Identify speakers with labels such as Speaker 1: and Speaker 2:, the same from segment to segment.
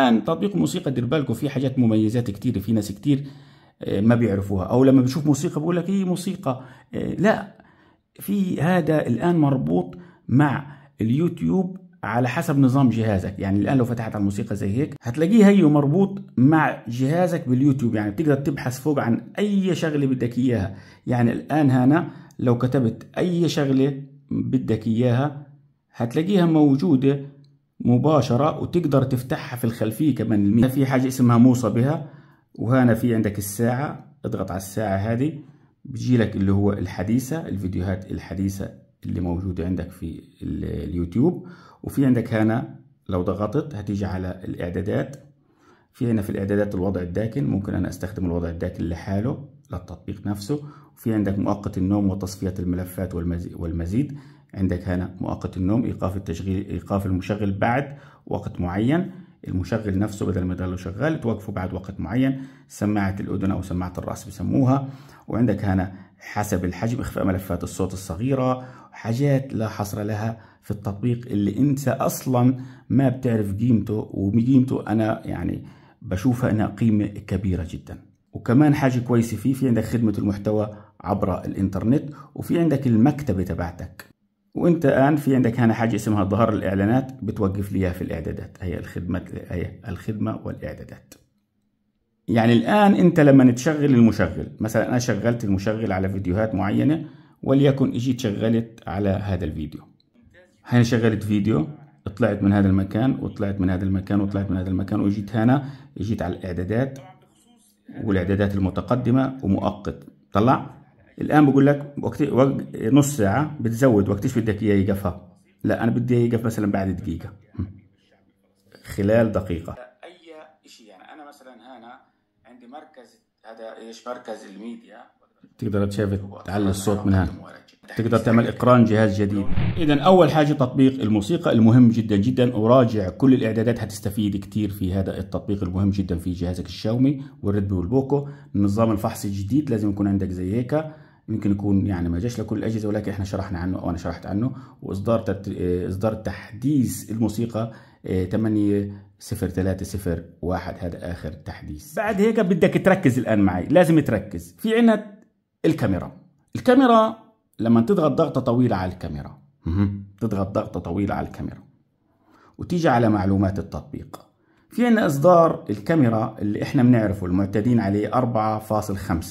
Speaker 1: الان تطبيق الموسيقى دير بالكم في حاجات مميزات كتير في ناس كتير آه، ما بيعرفوها او لما بشوف موسيقى بقول لك هي موسيقى آه، لا في هذا الان مربوط مع اليوتيوب على حسب نظام جهازك يعني الان لو فتحت على الموسيقى زي هيك هتلاقيه هي مربوط مع جهازك باليوتيوب يعني بتقدر تبحث فوق عن اي شغله بدك اياها يعني الان هنا لو كتبت اي شغله بدك اياها هتلاقيها موجوده مباشرة وتقدر تفتحها في الخلفية كمان المية في حاجة اسمها موصى بها وهنا في عندك الساعة اضغط على الساعة هذه بتجي لك اللي هو الحديثة الفيديوهات الحديثة اللي موجودة عندك في اليوتيوب وفي عندك هنا لو ضغطت هتيجي على الاعدادات في هنا في الاعدادات الوضع الداكن ممكن انا استخدم الوضع الداكن لحاله للتطبيق نفسه وفي عندك مؤقت النوم وتصفية الملفات والمزيد عندك هنا مؤقت النوم ايقاف التشغيل ايقاف المشغل بعد وقت معين المشغل نفسه بدل ما يضل شغال توقفه بعد وقت معين سماعة الأذن أو سماعة الرأس بسموها وعندك هنا حسب الحجم إخفاء ملفات الصوت الصغيرة حاجات لا حصر لها في التطبيق اللي أنت أصلا ما بتعرف قيمته وقيمته أنا يعني بشوفها أنها قيمة كبيرة جدا وكمان حاجة كويسة فيه في عندك خدمة المحتوى عبر الإنترنت وفي عندك المكتبة تبعتك وانت الان في عندك هنا حاجه اسمها ظهر الاعلانات بتوقف لي في الاعدادات هي الخدمه هي الخدمه والاعدادات يعني الان انت لما تشغل المشغل مثلا انا شغلت المشغل على فيديوهات معينه وليكن اجيت شغلت على هذا الفيديو هنا شغلت فيديو طلعت من هذا المكان وطلعت من هذا المكان وطلعت من هذا المكان واجيت هنا اجيت على الاعدادات والاعدادات المتقدمه ومؤقت طلع الان بقول لك وقت نص ساعه بتزود وقت ايش بدك اياه يقفها لا انا بدي اياه يقف مثلا بعد دقيقه خلال دقيقه اي شيء يعني انا مثلا هنا عندي مركز هذا ايش مركز الميديا تقدر تشوف تعلي الصوت من هنا تقدر تعمل اقران جهاز جديد اذا اول حاجه تطبيق الموسيقى المهم جدا جدا وراجع كل الاعدادات هتستفيد كثير في هذا التطبيق المهم جدا في جهازك الشاومي والريدمي والبوكو نظام الفحص الجديد لازم يكون عندك زي هيك يمكن يكون يعني ما جاش لكل الاجهزه ولكن احنا شرحنا عنه او انا شرحت عنه واصدار آه، اصدار تحديث الموسيقى 8 آه، صفر ثلاثة صفر واحد هذا آخر تحديث بعد هيك بدك تركز الآن معي لازم تركز في عنا الكاميرا الكاميرا لما تضغط ضغطة طويلة على الكاميرا تضغط ضغطة طويلة على الكاميرا وتيجي على معلومات التطبيق في عنا إصدار الكاميرا اللي إحنا بنعرفه المعتادين عليه 4.5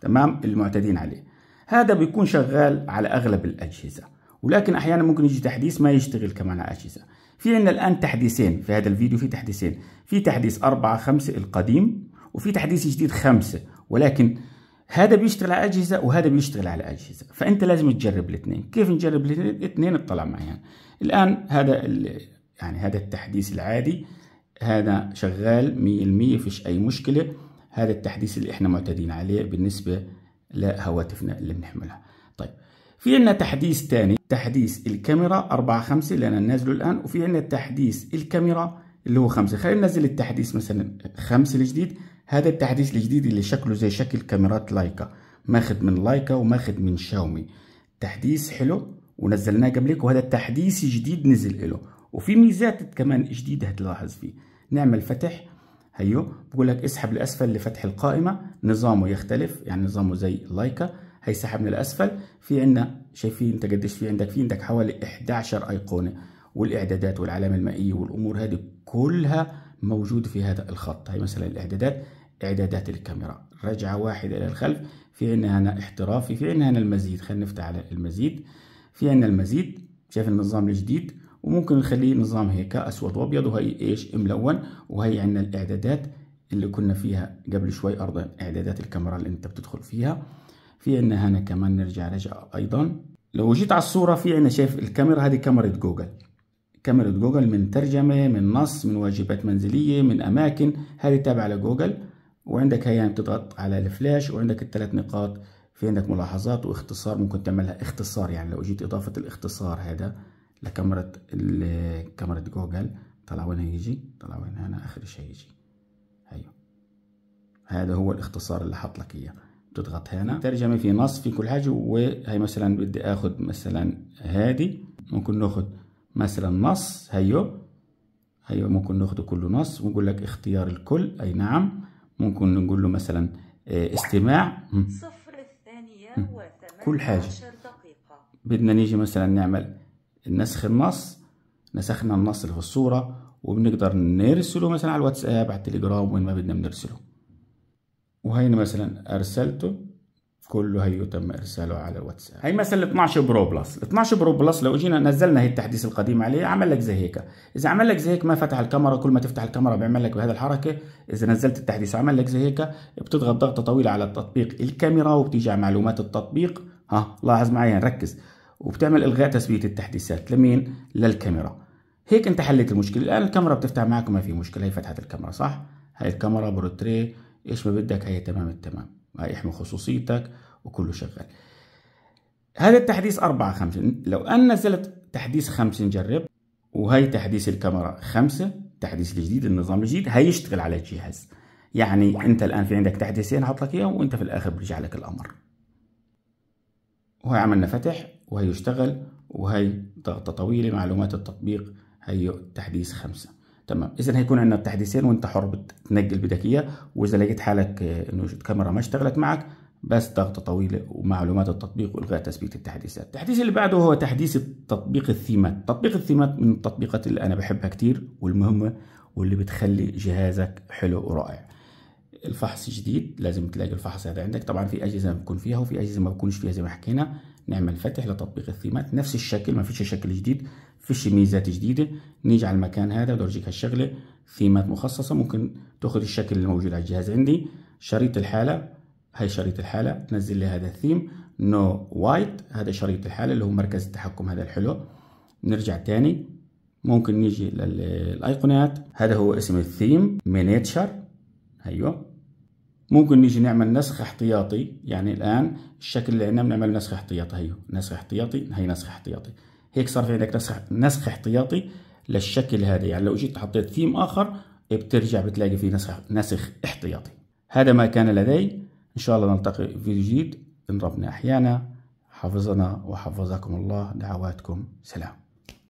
Speaker 1: تمام المعتادين عليه هذا بيكون شغال على أغلب الأجهزة ولكن أحيانا ممكن يجي تحديث ما يشتغل كمان على اجهزة في عندنا الآن تحديثين في هذا الفيديو في تحديثين في تحديث 4 5 القديم وفي تحديث جديد 5 ولكن هذا بيشتغل على أجهزة وهذا بيشتغل على أجهزة فأنت لازم تجرب الاثنين كيف نجرب الاثنين اطلع معي يعني. الآن هذا يعني هذا التحديث العادي هذا شغال 100% فيش أي مشكلة هذا التحديث اللي احنا معتادين عليه بالنسبة لهواتفنا اللي بنحملها طيب في عندنا تحديث ثاني تحديث الكاميرا 4 5 اللي انا نازله الان وفي عندنا تحديث الكاميرا اللي هو 5 خلينا ننزل التحديث مثلا 5 الجديد هذا التحديث الجديد اللي شكله زي شكل كاميرات لايكا ماخذ من لايكا وماخذ من شاومي تحديث حلو ونزلناه قبلك وهذا التحديث جديد نزل له وفي ميزات كمان جديده هتلاحظ فيه نعمل فتح هيو أيوه. بقول لك اسحب لاسفل لفتح القائمه نظامه يختلف يعني نظامه زي لايكا هيسحب لاسفل في عندنا شايفين انت قديش في عندك في عندك حوالي 11 ايقونه والاعدادات والعلامه المائيه والامور هذه كلها موجوده في هذا الخط هي مثلا الاعدادات اعدادات الكاميرا رجعه واحده الى الخلف في عندنا هنا احترافي في عندنا هنا المزيد خلينا نفتح على المزيد في عندنا المزيد شايف النظام الجديد وممكن نخليه نظام هيك اسود وابيض وهي ايش ملون وهي عندنا الاعدادات اللي كنا فيها قبل شوي ارضا اعدادات الكاميرا اللي انت بتدخل فيها في عندنا هنا كمان نرجع رجع ايضا لو جيت على الصوره في عندنا شايف الكاميرا هذه كاميرا جوجل كاميرا جوجل من ترجمه من نص من واجبات منزليه من اماكن هذه تابعه لجوجل وعندك هي يعني بتضغط على الفلاش وعندك الثلاث نقاط في عندك ملاحظات واختصار ممكن تعملها اختصار يعني لو جيت اضافه الاختصار هذا لكاميرا كاميرا جوجل طلع وين هيجي طلع وين هنا اخر شيء هيجي هيو أيوه. هذا هو الاختصار اللي حاط لك اياه بتضغط هنا ترجمه في نص في كل حاجه وهي مثلا بدي اخذ مثلا هادي ممكن ناخذ مثلا نص هيو هيو ممكن ناخده كله نص ونقول لك اختيار الكل اي نعم ممكن نقول له مثلا آه، استماع صفر الثانية كل حاجه بدنا نيجي مثلا نعمل نسخ النص نسخنا النص اللي في الصورة وبنقدر نرسله مثلا على الواتساب على التليجرام وين ما بدنا بنرسله وهين مثلا ارسلته كله هيو تم ارساله على الواتساب هي مثلا 12 برو بلس ال 12 برو بلس لو جينا نزلنا هي التحديث القديم عليه عمل لك زي هيك اذا عمل لك زي هيك ما فتح الكاميرا كل ما تفتح الكاميرا بيعمل لك بهذه الحركه اذا نزلت التحديث وعمل لك زي هيك بتضغط ضغطه طويله على التطبيق الكاميرا وبتيجي على معلومات التطبيق ها لاحظ معي ركز وبتعمل الغاء تثبيت التحديثات لمين للكاميرا هيك انت حليت المشكله الان الكاميرا بتفتح معك وما في مشكله هي فتحت الكاميرا صح هاي الكاميرا بروتريه ايش ما بدك هي تمام التمام هاي احمي خصوصيتك وكله شغال هذا التحديث 4 5 لو أنا نزلت تحديث 5 نجرب وهي تحديث الكاميرا 5 التحديث الجديد النظام الجديد هيشتغل على الجهاز يعني انت الان في عندك تحديثين حط لك اياهم وانت في الاخر بيرجع لك الامر وهي عملنا فتح وهيشتغل وهي ضغطة طويلة معلومات التطبيق هي تحديث خمسة تمام اذا هيكون عندنا التحديثين وانت حر بتنقل بدك اياه واذا لقيت حالك انه الكاميرا ما اشتغلت معك بس ضغطة طويلة ومعلومات التطبيق والغاء تثبيت التحديثات. التحديث اللي بعده هو تحديث تطبيق الثيمات، تطبيق الثيمات من التطبيقات اللي انا بحبها كتير والمهمة واللي بتخلي جهازك حلو ورائع. الفحص جديد لازم تلاقي الفحص هذا عندك، طبعا في اجهزة بكون فيها وفي اجهزة ما بكونش فيها زي ما حكينا. نعمل فتح لتطبيق الثيمات نفس الشكل ما فيش شكل جديد فيش ميزات جديده نيجي على المكان هذا بدي اورجيك هالشغله ثيمات مخصصه ممكن تاخذ الشكل الموجود على الجهاز عندي شريط الحاله هاي شريط الحاله تنزل لي هذا الثيم نو وايت هذا شريط الحاله اللي هو مركز التحكم هذا الحلو نرجع تاني ممكن نيجي للايقونات هذا هو اسم الثيم مينيتشر ايوه ممكن نيجي نعمل نسخ احتياطي يعني الآن الشكل اللي عندنا بنعمل نسخ احتياطي هيو نسخ احتياطي هي نسخ احتياطي هيك صار في عندك نسخ نسخ احتياطي للشكل هذا يعني لو جيت حطيت ثيم آخر بترجع بتلاقي في نسخ نسخ احتياطي هذا ما كان لدي إن شاء الله نلتقي في فيديو جديد إن ربنا أحيانا حفظنا وحفظكم الله دعواتكم سلام